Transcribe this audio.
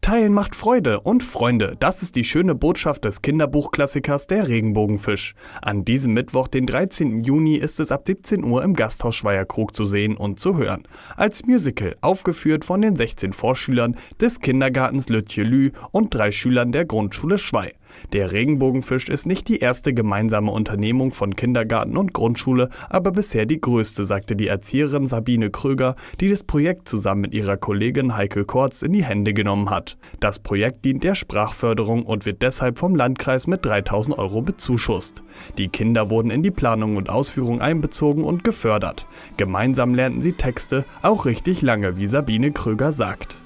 Teilen macht Freude und Freunde, das ist die schöne Botschaft des Kinderbuchklassikers Der Regenbogenfisch. An diesem Mittwoch, den 13. Juni, ist es ab 17 Uhr im Gasthaus Schweierkrug zu sehen und zu hören. Als Musical, aufgeführt von den 16 Vorschülern des Kindergartens Le Thielu und drei Schülern der Grundschule Schwei. Der Regenbogenfisch ist nicht die erste gemeinsame Unternehmung von Kindergarten und Grundschule, aber bisher die größte, sagte die Erzieherin Sabine Kröger, die das Projekt zusammen mit ihrer Kollegin Heike Kortz in die Hände genommen hat. Das Projekt dient der Sprachförderung und wird deshalb vom Landkreis mit 3000 Euro bezuschusst. Die Kinder wurden in die Planung und Ausführung einbezogen und gefördert. Gemeinsam lernten sie Texte, auch richtig lange, wie Sabine Kröger sagt.